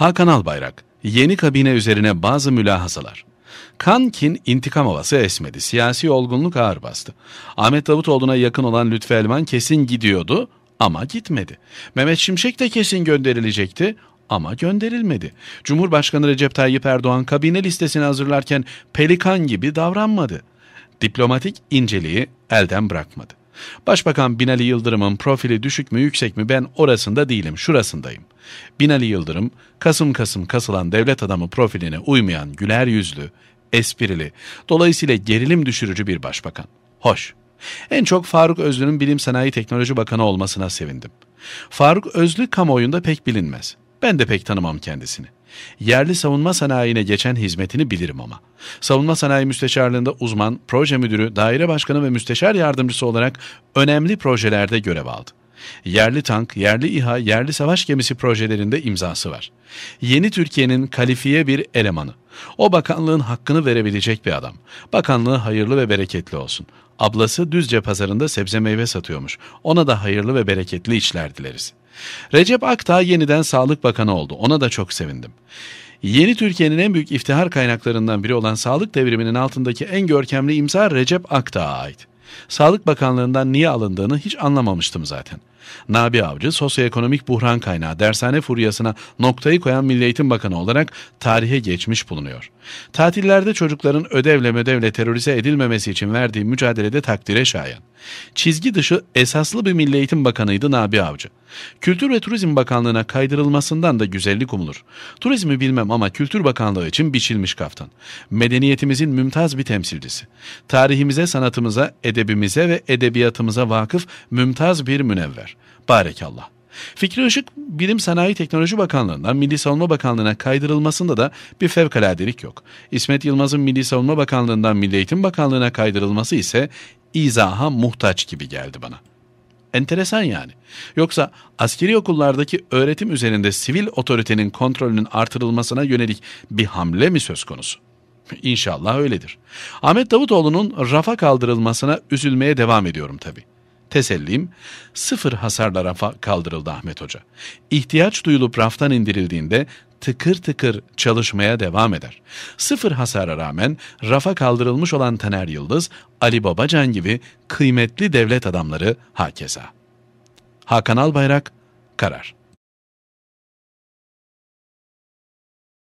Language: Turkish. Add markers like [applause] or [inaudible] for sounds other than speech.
Hakan Albayrak, yeni kabine üzerine bazı Kan kin intikam havası esmedi. Siyasi olgunluk ağır bastı. Ahmet Davutoğlu'na yakın olan Lütfü Elvan kesin gidiyordu ama gitmedi. Mehmet Şimşek de kesin gönderilecekti ama gönderilmedi. Cumhurbaşkanı Recep Tayyip Erdoğan kabine listesini hazırlarken pelikan gibi davranmadı. Diplomatik inceliği elden bırakmadı. Başbakan Binali Yıldırım'ın profili düşük mü yüksek mi ben orasında değilim şurasındayım. Binali Yıldırım kasım kasım kasılan devlet adamı profiline uymayan güler yüzlü, esprili, dolayısıyla gerilim düşürücü bir başbakan. Hoş. En çok Faruk Özlü'nün Bilim Sanayi Teknoloji Bakanı olmasına sevindim. Faruk Özlü kamuoyunda pek bilinmez. Ben de pek tanımam kendisini. Yerli savunma sanayine geçen hizmetini bilirim ama. Savunma Sanayi Müsteşarlığında uzman, proje müdürü, daire başkanı ve müsteşar yardımcısı olarak önemli projelerde görev aldı. Yerli tank, yerli İHA, yerli savaş gemisi projelerinde imzası var. Yeni Türkiye'nin kalifiye bir elemanı. O bakanlığın hakkını verebilecek bir adam. Bakanlığı hayırlı ve bereketli olsun. Ablası Düzce pazarında sebze meyve satıyormuş. Ona da hayırlı ve bereketli işler dileriz. Recep Aktağ yeniden Sağlık Bakanı oldu. Ona da çok sevindim. Yeni Türkiye'nin en büyük iftihar kaynaklarından biri olan sağlık devriminin altındaki en görkemli imza Recep Aktağ'a ait. Sağlık Bakanlığından niye alındığını hiç anlamamıştım zaten. Nabi Avcı sosyoekonomik buhran kaynağı dershane furyasına noktayı koyan Milli Eğitim Bakanı olarak tarihe geçmiş bulunuyor. Tatillerde çocukların ödevle mödevle terörize edilmemesi için verdiği mücadelede takdire şayan. Çizgi dışı esaslı bir Milli Eğitim Bakanıydı Nabi Avcı. Kültür ve Turizm Bakanlığı'na kaydırılmasından da güzellik umulur. Turizmi bilmem ama Kültür Bakanlığı için biçilmiş kaftan. Medeniyetimizin mümtaz bir temsilcisi. Tarihimize, sanatımıza, edebimize ve edebiyatımıza vakıf mümtaz bir münevver. Barekallah. Fikri Işık, Bilim Sanayi Teknoloji Bakanlığı'ndan Milli Savunma Bakanlığı'na kaydırılmasında da bir fevkaladelik yok. İsmet Yılmaz'ın Milli Savunma Bakanlığı'ndan Milli Eğitim Bakanlığı'na kaydırılması ise izaha muhtaç gibi geldi bana.'' Enteresan yani. Yoksa askeri okullardaki öğretim üzerinde sivil otoritenin kontrolünün artırılmasına yönelik bir hamle mi söz konusu? [laughs] İnşallah öyledir. Ahmet Davutoğlu'nun rafa kaldırılmasına üzülmeye devam ediyorum tabii. Tesellim, sıfır hasarla rafa kaldırıldı Ahmet Hoca. İhtiyaç duyulup raftan indirildiğinde tıkır tıkır çalışmaya devam eder. Sıfır hasara rağmen rafa kaldırılmış olan Taner Yıldız, Ali Babacan gibi kıymetli devlet adamları hakeza. Hakan Albayrak, Karar